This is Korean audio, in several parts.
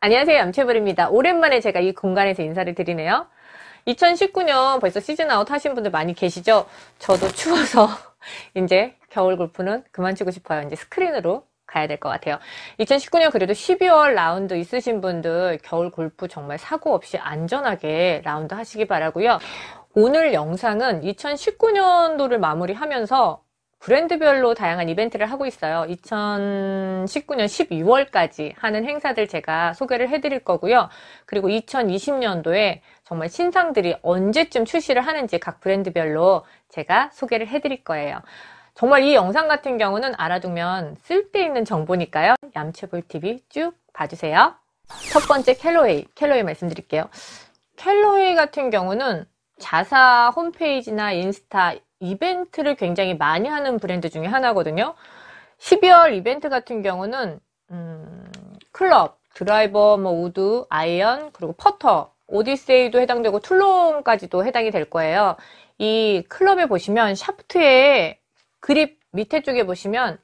안녕하세요. 염채불입니다. 오랜만에 제가 이 공간에서 인사를 드리네요. 2019년 벌써 시즌아웃 하신 분들 많이 계시죠? 저도 추워서 이제 겨울 골프는 그만 치고 싶어요. 이제 스크린으로 가야 될 것 같아요. 2019년 그래도 12월 라운드 있으신 분들 겨울 골프 정말 사고 없이 안전하게 라운드 하시기 바라고요. 오늘 영상은 2019년도를 마무리하면서 브랜드별로 다양한 이벤트를 하고 있어요. 2019년 12월까지 하는 행사들 제가 소개를 해드릴 거고요. 그리고 2020년도에 정말 신상들이 언제쯤 출시를 하는지 각 브랜드별로 제가 소개를 해드릴 거예요. 정말 이 영상 같은 경우는 알아두면 쓸데있는 정보니까요. 얌체볼TV 쭉 봐주세요. 첫 번째 켈로웨이켈로웨이 말씀드릴게요. 켈로웨이 같은 경우는 자사 홈페이지나 인스타 이벤트를 굉장히 많이 하는 브랜드 중에 하나거든요. 12월 이벤트 같은 경우는 음, 클럽, 드라이버, 뭐 우드, 아이언, 그리고 퍼터, 오디세이도 해당되고 툴롱까지도 해당이 될 거예요. 이 클럽에 보시면 샤프트의 그립 밑에 쪽에 보시면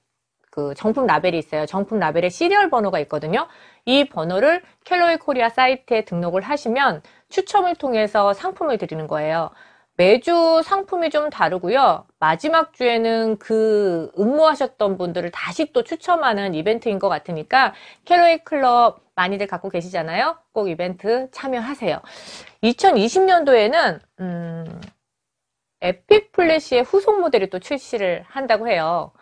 그 정품 라벨이 있어요. 정품 라벨에 시리얼 번호가 있거든요. 이 번호를 캘러이 코리아 사이트에 등록을 하시면 추첨을 통해서 상품을 드리는 거예요. 매주 상품이 좀 다르고요. 마지막 주에는 그 응모하셨던 분들을 다시 또 추첨하는 이벤트인 것 같으니까 캐로이 클럽 많이들 갖고 계시잖아요. 꼭 이벤트 참여하세요. 2020년도에는 음, 에픽 플래시의 후속 모델이 또 출시를 한다고 해요.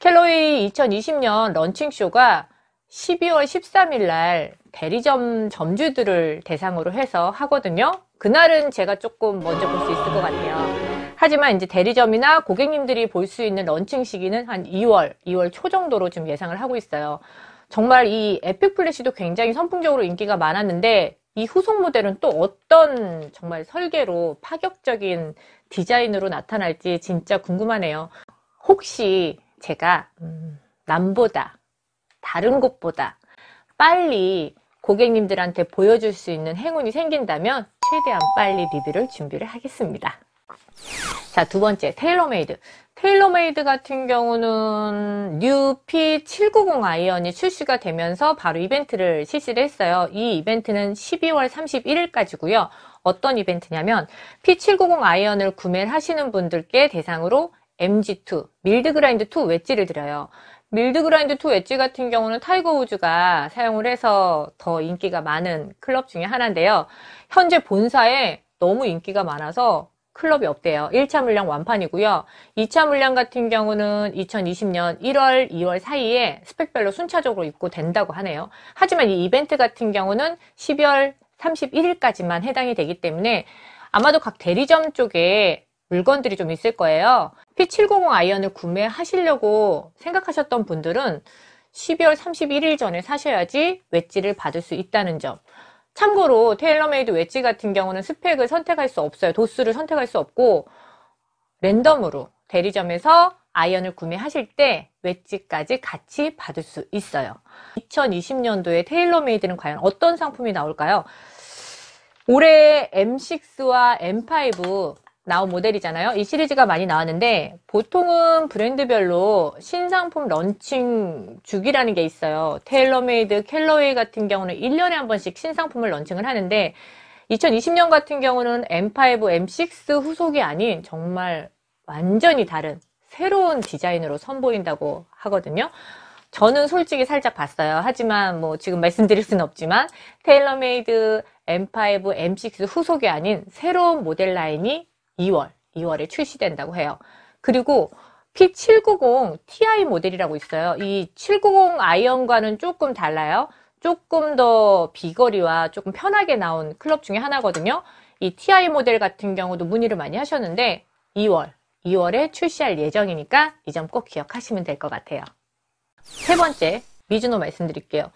켈로이 2020년 런칭쇼가 12월 13일 날 대리점 점주들을 대상으로 해서 하거든요. 그날은 제가 조금 먼저 볼 수 있을 것 같아요. 하지만 이제 대리점이나 고객님들이 볼 수 있는 런칭 시기는 한 2월, 2월 초 정도로 좀 예상을 하고 있어요. 정말 이 에픽 플래시도 굉장히 선풍적으로 인기가 많았는데 이 후속 모델은 또 어떤 정말 설계로 파격적인 디자인으로 나타날지 진짜 궁금하네요. 혹시 제가 음, 남보다 다른 곳보다 빨리 고객님들한테 보여줄 수 있는 행운이 생긴다면 최대한 빨리 리뷰를 준비를 하겠습니다. 자, 두 번째, 테일러메이드. 테일러메이드 같은 경우는 뉴피 790 아이언이 출시가 되면서 바로 이벤트를 실시를 했어요. 이 이벤트는 12월 31일까지고요. 어떤 이벤트냐면 P790 아이언을 구매하시는 분들께 대상으로 MG2, 밀드그라인드2 웨지를 드려요. 밀드 그라인드 2 엣지 같은 경우는 타이거 우즈가 사용을 해서 더 인기가 많은 클럽 중에 하나인데요. 현재 본사에 너무 인기가 많아서 클럽이 없대요. 1차 물량 완판이고요. 2차 물량 같은 경우는 2020년 1월, 2월 사이에 스펙별로 순차적으로 입고된다고 하네요. 하지만 이 이벤트 같은 경우는 12월 31일까지만 해당이 되기 때문에 아마도 각 대리점 쪽에 물건들이 좀 있을 거예요. P700 아이언을 구매하시려고 생각하셨던 분들은 12월 31일 전에 사셔야지 웨지를 받을 수 있다는 점. 참고로 테일러메이드 웨지 같은 경우는 스펙을 선택할 수 없어요. 도수를 선택할 수 없고 랜덤으로 대리점에서 아이언을 구매하실 때 웨지까지 같이 받을 수 있어요. 2020년도에 테일러메이드는 과연 어떤 상품이 나올까요? 올해 M6와 M5 나온 모델이잖아요. 이 시리즈가 많이 나왔는데 보통은 브랜드별로 신상품 런칭 주기라는 게 있어요. 테일러메이드, 켈러웨이 같은 경우는 1년에 한 번씩 신상품을 런칭을 하는데 2020년 같은 경우는 M5, M6 후속이 아닌 정말 완전히 다른 새로운 디자인으로 선보인다고 하거든요. 저는 솔직히 살짝 봤어요. 하지만 뭐 지금 말씀드릴 수는 없지만 테일러메이드 M5, M6 후속이 아닌 새로운 모델 라인이 2월, 2월에 출시된다고 해요. 그리고 P790 TI 모델이라고 있어요. 이 790 아이언과는 조금 달라요. 조금 더 비거리와 조금 편하게 나온 클럽 중에 하나거든요. 이 TI 모델 같은 경우도 문의를 많이 하셨는데 2월, 2월에 출시할 예정이니까 이 점 꼭 기억하시면 될 것 같아요. 세 번째, 미즈노 말씀드릴게요.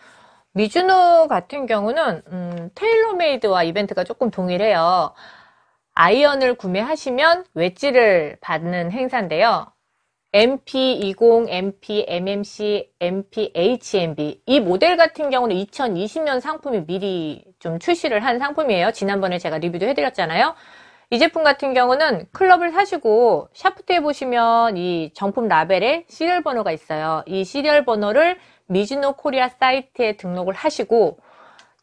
미즈노 같은 경우는 음, 테일러메이드와 이벤트가 조금 동일해요. 아이언을 구매하시면 외지를 받는 행사인데요. MP20, MP, MMC, MP, HMB 이 모델 같은 경우는 2020년 상품이 미리 좀 출시를 한 상품이에요. 지난번에 제가 리뷰도 해드렸잖아요. 이 제품 같은 경우는 클럽을 사시고 샤프트에 보시면 이 정품 라벨에 시리얼 번호가 있어요. 이 시리얼 번호를 미즈노 코리아 사이트에 등록을 하시고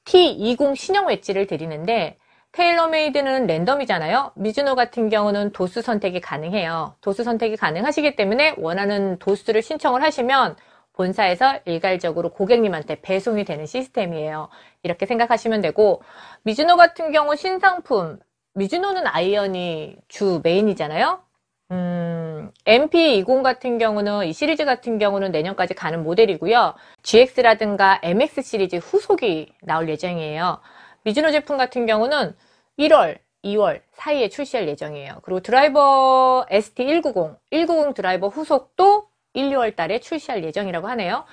T20 신형 웨지를 드리는데 테일러메이드는 랜덤이잖아요. 미즈노 같은 경우는 도수 선택이 가능해요. 도수 선택이 가능하시기 때문에 원하는 도수를 신청을 하시면 본사에서 일괄적으로 고객님한테 배송이 되는 시스템이에요. 이렇게 생각하시면 되고 미즈노 같은 경우 신상품 미즈노는 아이언이 주 메인이잖아요. 음, MP20 같은 경우는 이 시리즈 같은 경우는 내년까지 가는 모델이고요. GX라든가 MX 시리즈 후속이 나올 예정이에요. 미즈노 제품 같은 경우는 1월, 2월 사이에 출시할 예정이에요. 그리고 드라이버 ST190, 190 드라이버 후속도 1, 2월 달에 출시할 예정이라고 하네요.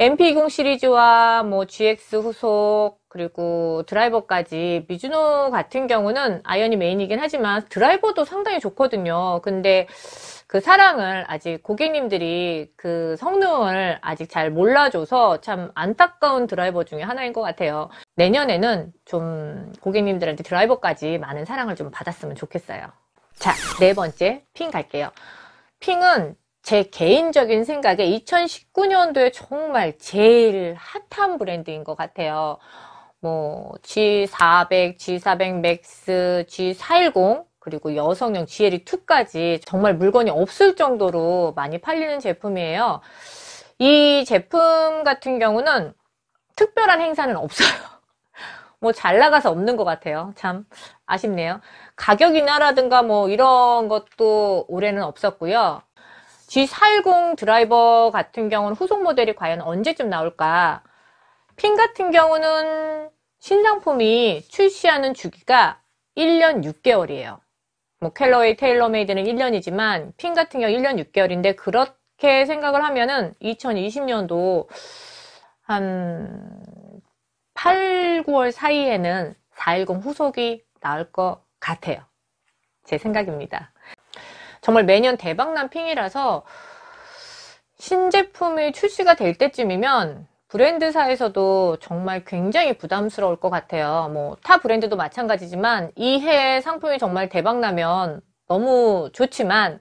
MP20 시리즈와 뭐 GX 후속 그리고 드라이버까지 미즈노 같은 경우는 아이언이 메인이긴 하지만 드라이버도 상당히 좋거든요. 근데 그 사랑을 아직 고객님들이 그 성능을 아직 잘 몰라줘서 참 안타까운 드라이버 중에 하나인 것 같아요. 내년에는 좀 고객님들한테 드라이버까지 많은 사랑을 좀 받았으면 좋겠어요. 자, 네 번째 핑 갈게요. 핑은 제 개인적인 생각에 2019년도에 정말 제일 핫한 브랜드인 것 같아요. 뭐 G400, G400 맥스, G410 그리고 여성용 GLE 2까지 정말 물건이 없을 정도로 많이 팔리는 제품이에요. 이 제품 같은 경우는 특별한 행사는 없어요. 뭐 잘 나가서 없는 것 같아요. 참 아쉽네요. 가격 인하라든가 뭐 이런 것도 올해는 없었고요. G40 드라이버 같은 경우는 후속 모델이 과연 언제쯤 나올까? 핀 같은 경우는 신상품이 출시하는 주기가 1년 6개월이에요. 뭐 켈러의 테일러메이드는 1년이지만 핀 같은 경우 1년 6개월인데 그렇게 생각을 하면은 2020년도 한 8, 9월 사이에는 410 후속이 나올 것 같아요. 제 생각입니다. 정말 매년 대박난 핑이라서 신제품이 출시가 될 때쯤이면 브랜드사에서도 정말 굉장히 부담스러울 것 같아요. 뭐, 타 브랜드도 마찬가지지만, 이 해에 상품이 정말 대박나면 너무 좋지만,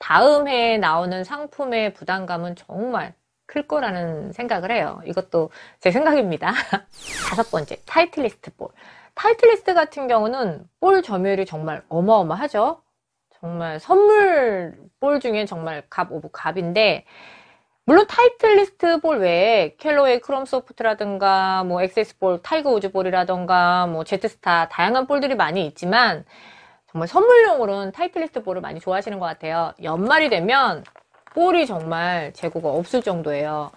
다음 해에 나오는 상품의 부담감은 정말 클 거라는 생각을 해요. 이것도 제 생각입니다. 다섯 번째, 타이틀리스트 볼. 타이틀리스트 같은 경우는 볼 점유율이 정말 어마어마하죠. 정말 선물 볼 중에 정말 갑 오브 갑인데, 물론 타이틀리스트 볼 외에 켈로의 크롬 소프트라든가 뭐 엑세스 볼, 타이거 우즈 볼이라든가 뭐 제트스타 다양한 볼들이 많이 있지만 정말 선물용으로는 타이틀리스트 볼을 많이 좋아하시는 것 같아요. 연말이 되면 볼이 정말 재고가 없을 정도예요.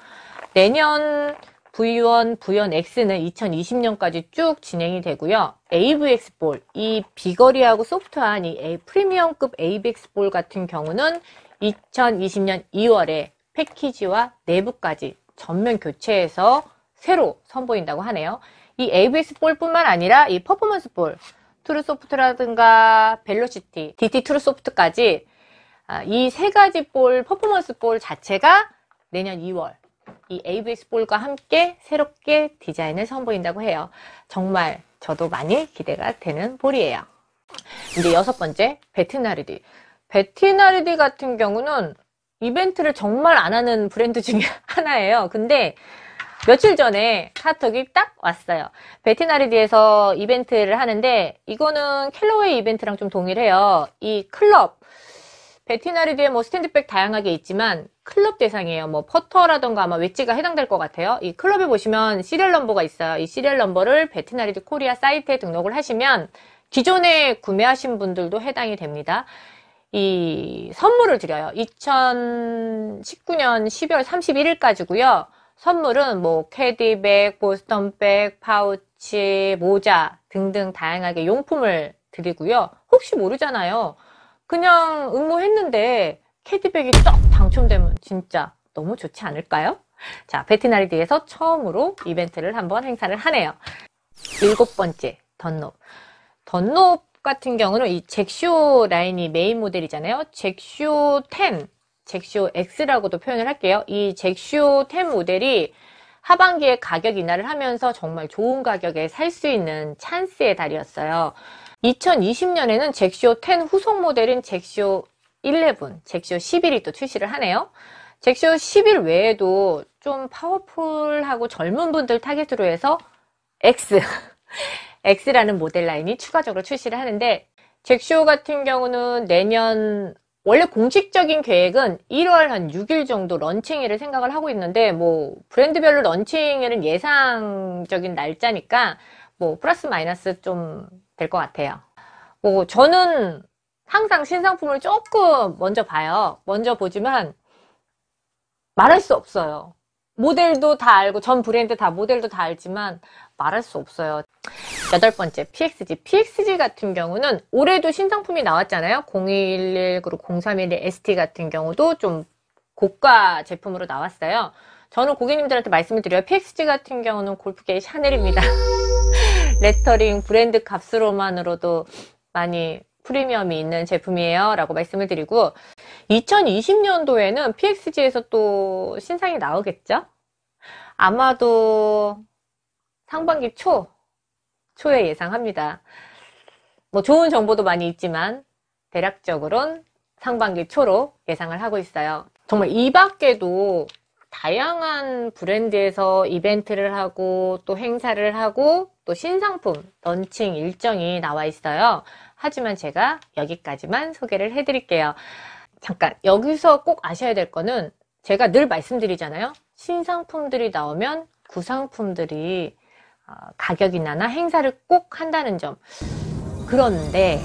내년 V1, V1X는 2020년까지 쭉 진행이 되고요. AVX 볼, 이 비거리하고 소프트한 이 프리미엄급 AVX 볼 같은 경우는 2020년 2월에 패키지와 내부까지 전면 교체해서 새로 선보인다고 하네요. 이 ABS 볼뿐만 아니라 이 퍼포먼스 볼, 트루소프트라든가 벨로시티, DT 트루소프트까지 아, 이세 가지 볼, 퍼포먼스 볼 자체가 내년 2월 이 ABS 볼과 함께 새롭게 디자인을 선보인다고 해요. 정말 저도 많이 기대가 되는 볼이에요. 이제 여섯 번째, 베티나르디. 베티나르디 같은 경우는 이벤트를 정말 안 하는 브랜드 중에 하나예요. 근데 며칠 전에 카톡이 딱 왔어요. 베티나리디에서 이벤트를 하는데 이거는 캘로웨이 이벤트랑 좀 동일해요. 이 클럽 베티나리디에 뭐 스탠드백 다양하게 있지만 클럽 대상이에요. 뭐 퍼터라던가 아마 웨지가 해당될 것 같아요. 이 클럽에 보시면 시리얼 넘버가 있어요. 이 시리얼 넘버를 베티나리디 코리아 사이트에 등록을 하시면 기존에 구매하신 분들도 해당이 됩니다. 이 선물을 드려요. 2019년 12월 31일까지고요. 선물은 뭐 캐디백, 보스턴백, 파우치, 모자 등등 다양하게 용품을 드리고요. 혹시 모르잖아요. 그냥 응모했는데 캐디백이 쩍 당첨되면 진짜 너무 좋지 않을까요? 자, 베티나리디에서 처음으로 이벤트를 한번 행사를 하네요. 일곱 번째, 던롭. 덧높 같은 경우는 이 잭쇼 라인이 메인 모델이잖아요. 잭쇼 10, 잭쇼 X라고도 표현을 할게요. 이 잭쇼 10 모델이 하반기에 가격 인하를 하면서 정말 좋은 가격에 살 수 있는 찬스의 달이었어요. 2020년에는 잭쇼 10 후속 모델인 잭쇼 11, 잭쇼 11이 또 출시를 하네요. 잭쇼 11 외에도 좀 파워풀하고 젊은 분들 타겟으로 해서 X, X라는 모델 라인이 추가적으로 출시를 하는데 잭쇼 같은 경우는 내년 원래 공식적인 계획은 1월 한 6일 정도 런칭일을 생각을 하고 있는데 뭐 브랜드별로 런칭일은 예상적인 날짜니까 뭐 플러스 마이너스 좀 될 것 같아요. 뭐 저는 항상 신상품을 조금 먼저 봐요. 먼저 보지만 말할 수 없어요. 모델도 다 알고 전 브랜드 다 모델도 다 알지만 말할 수 없어요. 여덟 번째 PXG. PXG 같은 경우는 올해도 신상품이 나왔잖아요. 011 그리고 031 1 ST 같은 경우도 좀 고가 제품으로 나왔어요. 저는 고객님들한테 말씀을 드려요. PXG 같은 경우는 골프계의 샤넬입니다. 레터링 브랜드 값으로만으로도 많이 프리미엄이 있는 제품이에요 라고 말씀을 드리고 2020년도에는 PXG에서 또 신상이 나오겠죠? 아마도 상반기 초, 초에 예상합니다. 뭐 좋은 정보도 많이 있지만 대략적으론 상반기 초로 예상을 하고 있어요. 정말 이 밖에도 다양한 브랜드에서 이벤트를 하고 또 행사를 하고 또 신상품 런칭 일정이 나와 있어요. 하지만 제가 여기까지만 소개를 해드릴게요. 잠깐 여기서 꼭 아셔야 될 거는 제가 늘 말씀드리잖아요. 신상품들이 나오면 구상품들이 어, 가격 이하나 행사를 꼭 한다는 점. 그런데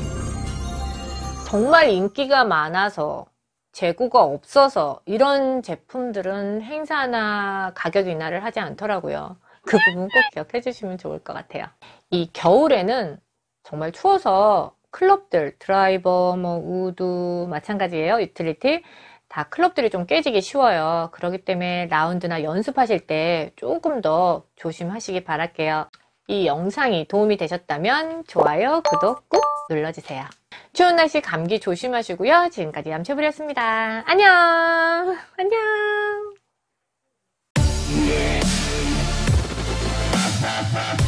정말 인기가 많아서 재고가 없어서 이런 제품들은 행사나 가격 인하를 하지 않더라고요. 그 부분 꼭 기억해 주시면 좋을 것 같아요. 이 겨울에는 정말 추워서 클럽들, 드라이버, 뭐 우드 마찬가지예요. 유틸리티 다 클럽들이 좀 깨지기 쉬워요. 그렇기 때문에 라운드나 연습하실 때 조금 더 조심하시기 바랄게요. 이 영상이 도움이 되셨다면 좋아요, 구독 꾹 눌러주세요. 추운 날씨 감기 조심하시고요. 지금까지 얌체불이었습니다. 안녕! 안녕! ha ha ha